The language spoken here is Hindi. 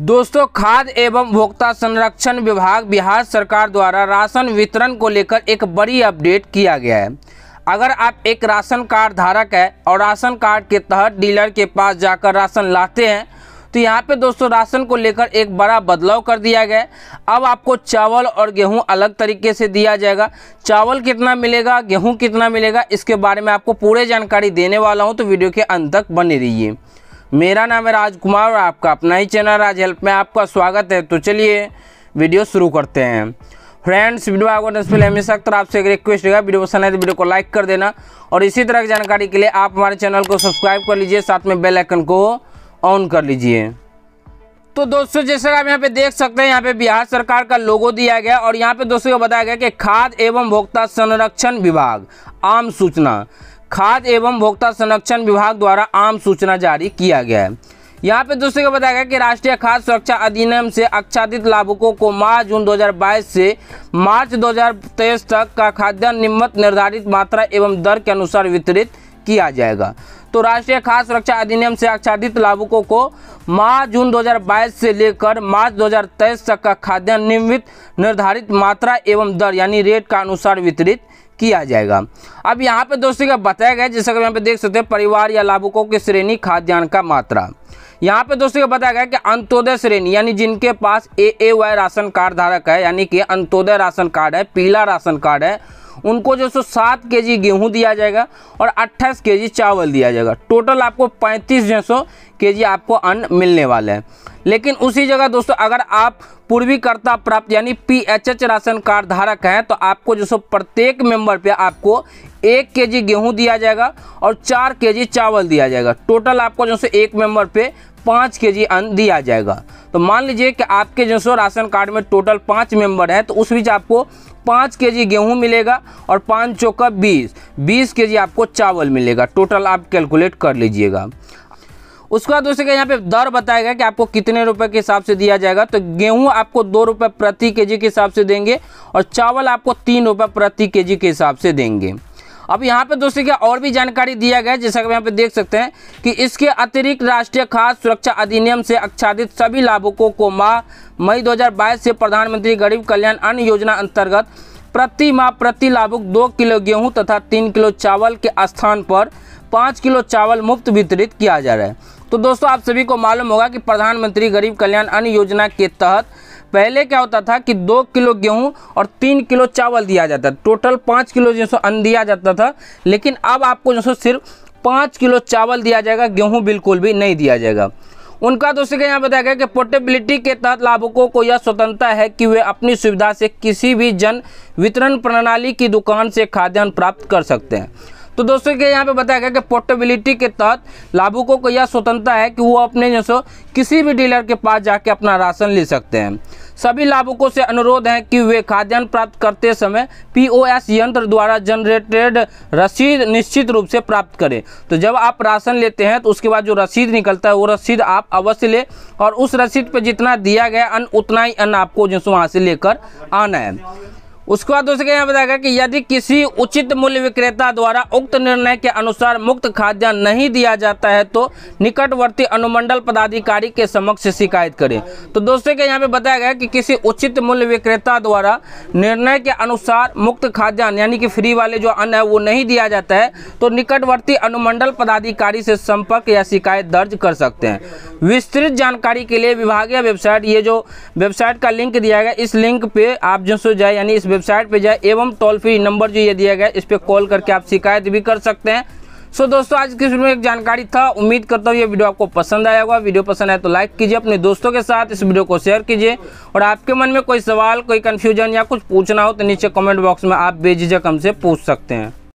दोस्तों खाद्य एवं भोक्ता संरक्षण विभाग बिहार सरकार द्वारा राशन वितरण को लेकर एक बड़ी अपडेट किया गया है अगर आप एक राशन कार्ड धारक है और राशन कार्ड के तहत डीलर के पास जाकर राशन लाते हैं तो यहाँ पे दोस्तों राशन को लेकर एक बड़ा बदलाव कर दिया गया अब आपको चावल और गेहूं अलग तरीके से दिया जाएगा चावल कितना मिलेगा गेहूं कितना मिलेगा इसके बारे में आपको पूरे जानकारी देने वाला हूँ तो वीडियो के अंत तक बने रहिए मेरा नाम है राजकुमार और आपका अपना ही चैनल राज हेल्प में आपका स्वागत है तो चलिए वीडियो शुरू करते हैं फ्रेंड्स वीडियो आपको पहले हमेशा तो आपसे एक रिक्वेस्ट रहेगा वीडियो पसंद है तो वीडियो को लाइक कर देना और इसी तरह की जानकारी के लिए आप हमारे चैनल को सब्सक्राइब कर लीजिए साथ में बेल आइकन को ऑन कर लीजिए तो दोस्तों जैसे आप यहाँ पे देख सकते हैं यहाँ पे बिहार सरकार का लोगो दिया गया और यहाँ पे दोस्तों को बताया गया कि खाद एवं भोक्ता संरक्षण विभाग आम सूचना खाद्य एवं भोक्ता संरक्षण विभाग द्वारा आम सूचना जारी किया गया है यहाँ पे दूसरे को बताया गया कि राष्ट्रीय खाद्य सुरक्षा अधिनियम से आच्छादित लाभुकों को मार्च जून 2022 से मार्च 2023 तक का खाद्यान्न निम्नत निर्धारित मात्रा एवं दर के अनुसार वितरित किया जाएगा तो राष्ट्रीय खाद्य सुरक्षा अधिनियम से आच्छादित लाभुकों को मार्च जून 2022 से लेकर मार्च 2023 तक का खाद्यान्न निर्धारित मात्रा एवं दर यानी रेट का अनुसार वितरित किया जाएगा अब यहाँ पर दोस्तों का बताया गया जैसा कि यहाँ पे देख सकते हैं परिवार या लाभुकों की श्रेणी खाद्यान्न का मात्रा यहाँ पे दोस्तों बताया गया कि अंत्योदय श्रेणी यानी जिनके पास A A Y ration card धारक है यानी कि अंत्योदय राशन कार्ड है पीला राशन कार्ड है उनको जो सो सात के जी गेहूँ दिया जाएगा और अट्ठाईस के जी चावल दिया जाएगा टोटल आपको पैंतीस जो सौ के जी आपको अन्न मिलने वाला है लेकिन उसी जगह दोस्तों अगर आप पूर्वीकर्ता प्राप्त यानी पीएचएच राशन कार्ड धारक हैं तो आपको जो सो प्रत्येक मेंबर पे आपको एक के जी गेहूँ दिया जाएगा और चार के जी चावल दिया जाएगा टोटल आपको जो सो एक मेंबर पे पाँच के जी अन्न दिया जाएगा तो मान लीजिए कि आपके जो सो राशन कार्ड में टोटल पाँच मेंबर हैं तो उस बीच आपको पाँच के जी गेहूँ मिलेगा और पाँच चौका बीस बीस के जी आपको चावल मिलेगा टोटल आप कैलकुलेट कर लीजिएगा उसके बाद दोस्तों यहाँ पे दर बताया गया कि आपको कितने रुपए के हिसाब से दिया जाएगा तो गेहूं आपको दो रुपए प्रति के जी के हिसाब से देंगे और चावल आपको तीन रुपए प्रति के जी के हिसाब से देंगे अब यहाँ पे दोस्तों क्या और भी जानकारी दिया गया जैसा कि यहाँ पे देख सकते हैं कि इसके अतिरिक्त राष्ट्रीय खाद्य सुरक्षा अधिनियम से आच्छादित सभी लाभुकों को माह मई दो से प्रधानमंत्री गरीब कल्याण अन्न योजना अंतर्गत प्रति माह प्रति लाभुक दो किलो गेहूं तथा तीन किलो चावल के स्थान पर पाँच किलो चावल मुफ्त वितरित किया जा रहा है तो दोस्तों आप सभी को मालूम होगा कि प्रधानमंत्री गरीब कल्याण अन्न योजना के तहत पहले क्या होता था कि दो किलो गेहूं और तीन किलो चावल दिया जाता टोटल पाँच किलो जो सो अन्न दिया जाता था लेकिन अब आपको जो सो सिर्फ पाँच किलो चावल दिया जाएगा गेहूँ बिल्कुल भी नहीं दिया जाएगा उनका दोस्तों के यहाँ बताया गया कि पोर्टेबिलिटी के तहत लाभुकों को यह स्वतंत्रता है कि वे अपनी सुविधा से किसी भी जन वितरण प्रणाली की दुकान से खाद्यान्न प्राप्त कर सकते हैं तो दोस्तों के यहाँ पे बताया गया कि पोर्टेबिलिटी के तहत लाभुकों को यह स्वतंत्रता है कि वो अपने जैसे किसी भी डीलर के पास जाके अपना राशन ले सकते हैं सभी लाभुकों से अनुरोध है कि वे खाद्यान्न प्राप्त करते समय पीओएस यंत्र द्वारा जनरेटेड रसीद निश्चित रूप से प्राप्त करें तो जब आप राशन लेते हैं तो उसके बाद जो रसीद निकलता है वो रसीद आप अवश्य लें और उस रसीद पर जितना दिया गया अन्न उतना ही अन्न आपको जैसे वहाँ से लेकर आना है उसके बाद उसके यहाँ बताया गया कि यदि किसी उचित मूल्य विक्रेता द्वारा उक्त निर्णय के अनुसार मुक्त खाद्यान्न नहीं दिया जाता है तो निकटवर्ती अनुमंडल पदाधिकारी के समक्ष शिकायत करें तो दोस्तों के यहाँ पे बताया गया कि किसी उचित मूल्य विक्रेता द्वारा निर्णय के अनुसार मुक्त खाद्यान्न यानी कि फ्री वाले जो अन्न है वो नहीं दिया जाता है तो निकटवर्ती अनुमंडल पदाधिकारी से संपर्क या शिकायत दर्ज कर सकते हैं विस्तृत जानकारी के लिए विभागीय वेबसाइट ये जो वेबसाइट का लिंक दिया गया इस लिंक पर आप जो सो जाए यानी इस वेबसाइट पर जाए एवं टोल फ्री नंबर जो ये दिया गया इस पर कॉल करके आप शिकायत भी कर सकते हैं सो दोस्तों आज की वीडियो में एक जानकारी था उम्मीद करता हूँ ये वीडियो आपको पसंद आया होगा वीडियो पसंद आए तो लाइक कीजिए अपने दोस्तों के साथ इस वीडियो को शेयर कीजिए और आपके मन में कोई सवाल कोई कन्फ्यूजन या कुछ पूछना हो तो नीचे कमेंट बॉक्स में आप बेझिझक हमसे पूछ सकते हैं